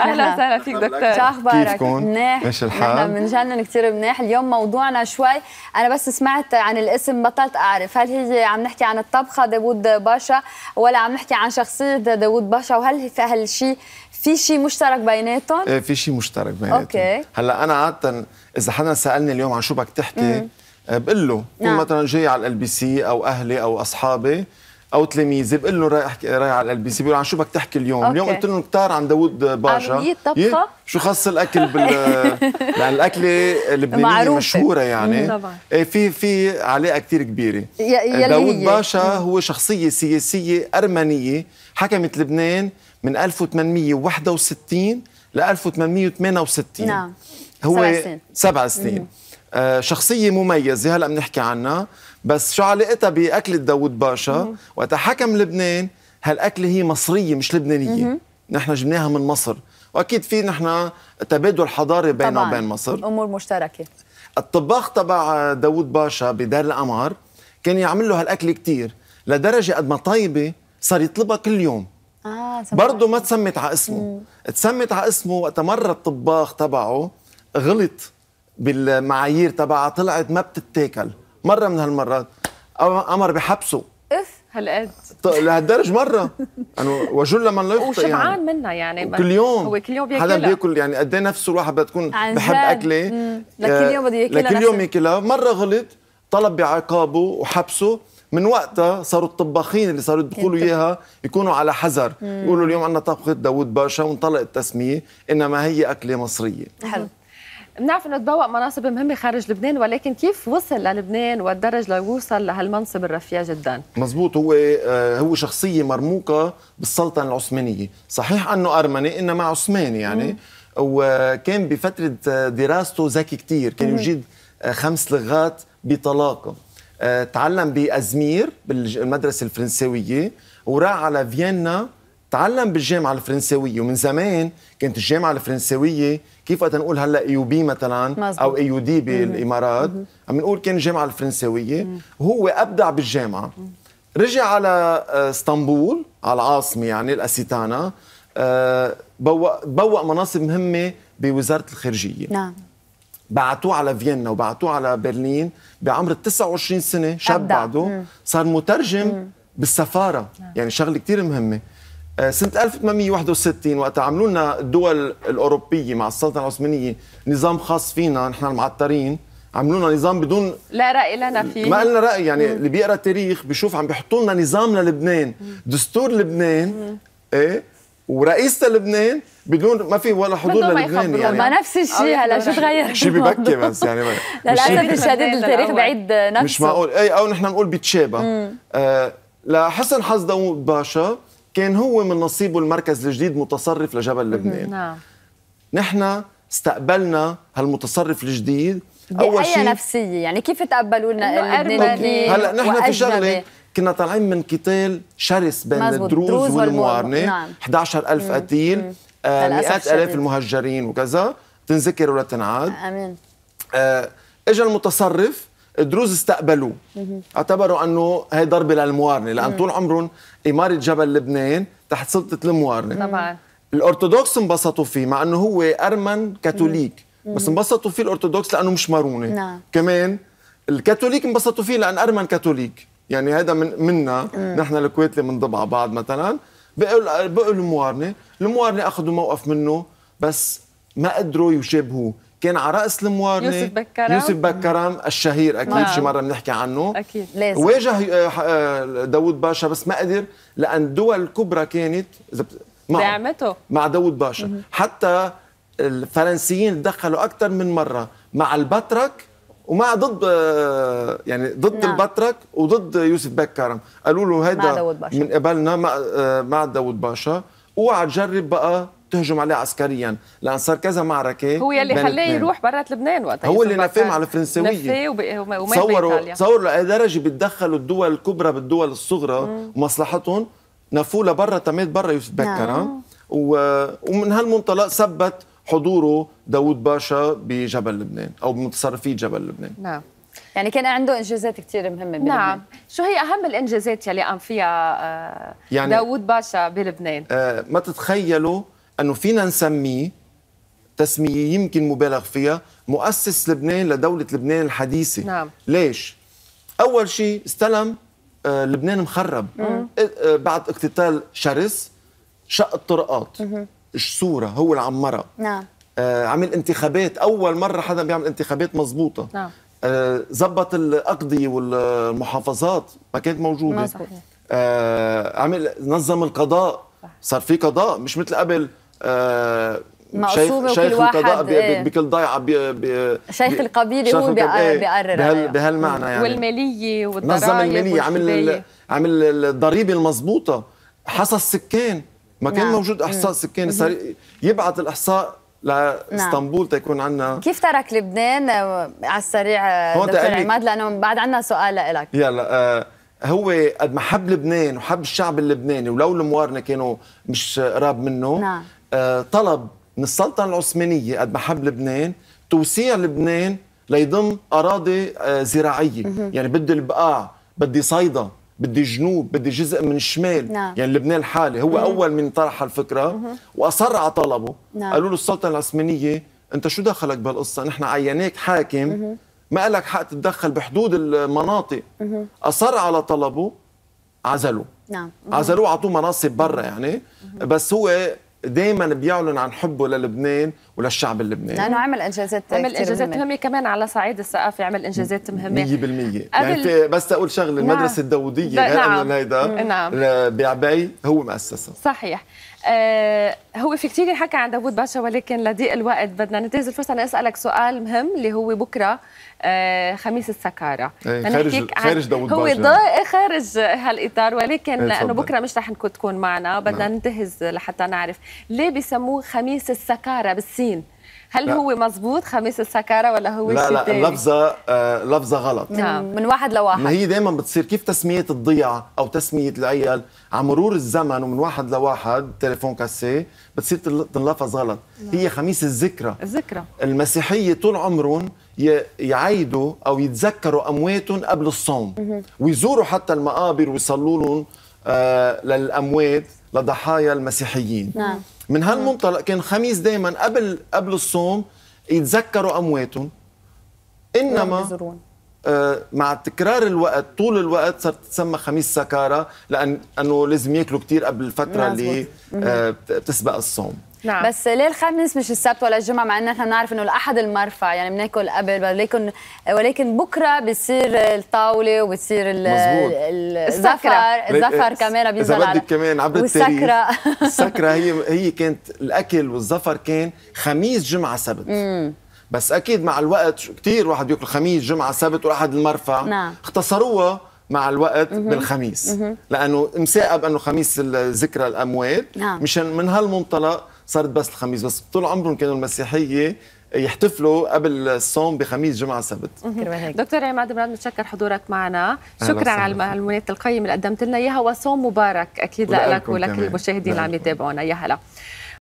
اهلا وسهلا فيك دكتور شو اخبارك؟ منيح مناح ماشي الحال؟ نحن بنجنن كثير مناح، اليوم موضوعنا شوي انا بس سمعت عن الاسم بطلت اعرف، هل هي عم نحكي عن الطبخه داوود باشا ولا عم نحكي عن شخصيه داوود باشا وهل في هالشيء في شيء مشترك بيناتهم؟ ايه في شيء مشترك بيناتهم اوكي هلا انا عادة اذا حدا سالني اليوم عن شو بدك تحكي آه، بقول له نعم. مثلا جاي على ال بي سي او اهلي او اصحابي او تلاميذي بقول لهم رايح رايح على البي سي بيقولوا عن شو بدك تحكي اليوم أوكي. اليوم قلت لهم كتار عن داوود باشا طبخه إيه؟ شو خص الاكل بال لان يعني الاكله اللبنانيه مشهوره يعني طبعا. إيه، في في علاقه كثير كبيره داوود باشا هو شخصيه سياسيه ارمنيه حكمت لبنان من 1861 ل 1868 نعم هو سبع سنين سبع سنين آه، شخصية مميزة هلا بنحكي عنها بس شو علاقتها بأكلة داوود باشا وتحكم حكم لبنان هالأكلة هي مصرية مش لبنانية نحن جبناها من مصر واكيد في نحن تبادل حضاري بيننا وبين مصر امور مشتركه الطباخ تبع داوود باشا بدار القمر كان يعمل له هالاكل كثير لدرجه قد ما طيبه صار يطلبها كل يوم آه، برضه ما تسمت على اسمه مم. تسمت على اسمه وقت مره الطباخ تبعه غلط بالمعايير تبعها طلعت ما بتتاكل مره من هالمرات امر بحبسه اف هالقد لهالدرجه مره انه يعني وجل من لا يخطئ وشبعان يعني. منها يعني كل يوم هو كل يوم بياكلها حدا بياكل يعني قد ايه نفسه الواحد بدها تكون بحب اكله لكل آه، يوم بده ياكلها لكل يوم ياكلها مره غلط طلب بعقابه وحبسه من وقتها صاروا الطباخين اللي صاروا يدخلوا اياها يكونوا على حذر يقولوا اليوم عندنا طبخه داوود باشا وانطلقت التسميه انما هي اكله مصريه حلو بنعرف انه تبوأ مناصب مهمه خارج لبنان ولكن كيف وصل للبنان والدرج ليوصل لهالمنصب الرفيع جدا مزبوط هو آه، هو شخصيه مرموقه بالسلطنه العثمانيه صحيح انه ارمني انما عثماني يعني مم. وكان آه، بفتره آه، دراسته ذكي كثير كان يجيد خمس لغات بطلاقه تعلم بازمير بالمدرسه الفرنساويه وراح على فيينا تعلم بالجامعه الفرنساويه ومن زمان كانت الجامعه الفرنساويه كيف وقت نقول هلا اي بي مثلا او اي دي بالامارات عم نقول كان الجامعه الفرنساويه وهو ابدع بالجامعه رجع على آه، اسطنبول على العاصمه يعني الاسيتانا آه، بوق بوق مناصب مهمه بوزاره الخارجيه نعم بعتوه على فيينا وبعتوه على برلين بعمر 29 سنه شاب بعده صار مترجم بالسفاره نعم. يعني شغله كثير مهمه آه، سنة 1861 وقت عملوا لنا الدول الأوروبية مع السلطنة العثمانية نظام خاص فينا نحن المعترين عملوا لنا نظام بدون لا رأي لنا فيه ما لنا رأي يعني مم. اللي بيقرا تاريخ بيشوف عم بيحطوا لنا نظام للبنان دستور لبنان مم. ايه ورئيسة لبنان بدون ما في ولا حضور للبنان يعني ما نفس الشيء هلا شو تغير شيء ببكي بس يعني للاسف الشديد التاريخ بعيد نفسه مش معقول اي او نحن بنقول بيتشابه آه لحسن حظ داوود باشا كان هو من نصيبه المركز الجديد متصرف لجبل لبنان نعم نحن استقبلنا هالمتصرف الجديد اول شيء نفسيه يعني كيف تقبلوا لنا اللبنانيين هلا نحن في شغله كنا طالعين من قتال شرس بين الدروز والموارنه نعم. 11000 قتيل آه مئات الاف المهجرين وكذا تنذكر ولا تنعاد امين آه اجى المتصرف الدروز استقبلوه اعتبروا انه هي ضربه للموارنه لان طول عمرهم اماره جبل لبنان تحت سلطه الموارنه طبعا الارثوذكس انبسطوا فيه مع انه هو ارمن كاثوليك بس انبسطوا فيه الارثوذكس لانه مش ماروني نعم. كمان الكاثوليك انبسطوا فيه لان ارمن كاثوليك يعني هذا من منا نحن الكويت اللي بنضب على بعض مثلا بقوا بقوا الموارنه الموارنه اخذوا موقف منه بس ما قدروا يشابهوه كان على راس الموارنه يوسف بكرم يوسف بكرم الشهير اكيد نعم. شي مره بنحكي عنه اكيد لازم واجه آه، آه، داوود باشا بس ما قدر لان الدول الكبرى كانت مع دعمته مع داوود باشا مم. حتى الفرنسيين دخلوا اكثر من مره مع البترك ومع ضد آه، يعني ضد نعم. البترك وضد يوسف بكرم قالوا له هيدا من قبلنا مع مع داوود باشا اوعى تجرب بقى تهجم عليه عسكريا لان صار كذا معركه هو يلي خلاه يروح برات لبنان وقتها هو اللي نفاه مع الفرنسويه نفاه وما صوروا صوروا لدرجه بتدخلوا الدول الكبرى بالدول الصغرى ومصلحتهم نفوه لبرا تميت برا يتذكر نعم. ومن هالمنطلق ثبت حضوره داوود باشا بجبل لبنان او بمتصرفي جبل لبنان نعم يعني كان عنده انجازات كثير مهمه بلبنان نعم شو هي اهم الانجازات يلي قام فيها آه، يعني داوود باشا بلبنان آه ما تتخيلوا انه فينا نسميه تسميه يمكن مبالغ فيها مؤسس لبنان لدوله لبنان الحديثه نعم. ليش اول شيء استلم آه، لبنان مخرب مم. آه، آه، بعد اقتتال شرس شق الطرقات الصورة هو العمرة نعم عمل انتخابات اول مره حدا بيعمل انتخابات مزبوطه نعم زبط الاقضيه والمحافظات ما كانت موجوده ما عمل نظم القضاء صار في قضاء مش مثل قبل آه مقسومه وكل واحد آه، بكل ضيعه شيخ القبيله هو إيه، بيقرر بهال بهالمعنى يعني والماليه والضرائب نظم الماليه عمل عمل الضريبه المضبوطه حصى السكان ما كان نعم. موجود احصاء سكان يبعث الاحصاء نعم. لاسطنبول نعم. تيكون عندنا كيف ترك لبنان آه، على السريع آه، دكتور عماد لانه بعد عندنا سؤال لك يلا آه هو قد ما حب لبنان وحب الشعب اللبناني ولو الموارنه كانوا مش قراب منه نعم. طلب من السلطنه العثمانيه قد ما حب لبنان توسيع لبنان ليضم اراضي آه، زراعيه يعني بدي البقاع بدي صيدا بدي جنوب بدي جزء من الشمال نعم. يعني لبنان الحالي هو مم. اول من طرح الفكره واصر على طلبه نعم. قالوا له السلطنه العثمانيه انت شو دخلك بهالقصه نحن عيناك حاكم مم. ما لك حق تتدخل بحدود المناطق مم. اصر على طلبه عزلوه نعم عزلوه اعطوه مناصب برا يعني مم. بس هو دائما بيعلن عن حبه للبنان وللشعب اللبناني لانه عمل انجازات عمل انجازات مهمة. مهمه كمان على صعيد الثقافي عمل انجازات مهمه 100% يعني قبل... يعني في بس اقول شغله نعم. المدرسه الداوديه نعم. هيدا نعم. بعبي هو مؤسسها صحيح آه، هو في كثير حكى عن داوود باشا ولكن لضيق الوقت بدنا ننتهز الفرصه انا اسالك سؤال مهم اللي هو بكره آه، خميس السكاره أيه خارج خارج داوود باشا هو ضائق خارج هالاطار ولكن أيه لانه بكره مش رح تكون معنا بدنا نعم. ننتهز لحتى نعرف ليه بسموه خميس السكاره بالسين هل لا. هو مزبوط خميس السكاره ولا هو لا لا اللفظه آه لفظه غلط نعم من, من واحد لواحد ما هي دائما بتصير كيف تسميه الضيعه او تسميه العيال على مرور الزمن ومن واحد لواحد تليفون كاسيه بتصير تنلفظ غلط نعم. هي خميس الذكرى الذكرى المسيحيه طول عمرهم يعيدوا او يتذكروا امواتهم قبل الصوم ويزوروا حتى المقابر ويصلوا لهم آه، للاموات لضحايا المسيحيين نعم. من هالمنطلق كان خميس دائما قبل قبل الصوم يتذكروا امواتهم انما آه، مع تكرار الوقت طول الوقت صارت تسمى خميس سكارى لانه لازم ياكلوا كثير قبل الفتره نعم، اللي آه، بتسبق الصوم نعم. بس ليه الخميس مش السبت ولا الجمعه مع ان احنا بنعرف انه الاحد المرفع يعني بناكل قبل ولكن ولكن بكره بيصير الطاوله وبتصير الزفر الزفر إيه، كمان بينزل على بدك كمان عبر والسكره السكره هي هي كانت الاكل والزفر كان خميس جمعه سبت مم. بس اكيد مع الوقت كثير واحد بياكل خميس جمعه سبت والاحد المرفع نعم. اختصروها مع الوقت مهم. بالخميس مهم. لانه مساقب انه خميس ذكرى الاموات نعم. مشان من هالمنطلق صارت بس الخميس بس طول عمرهم كانوا المسيحيه يحتفلوا قبل الصوم بخميس جمعه سبت دكتور عماد مراد متشكر حضورك معنا شكرا على المعلومات القيمه اللي قدمت لنا اياها وصوم مبارك اكيد لك ولكل المشاهدين اللي عم يتابعونا يا هلا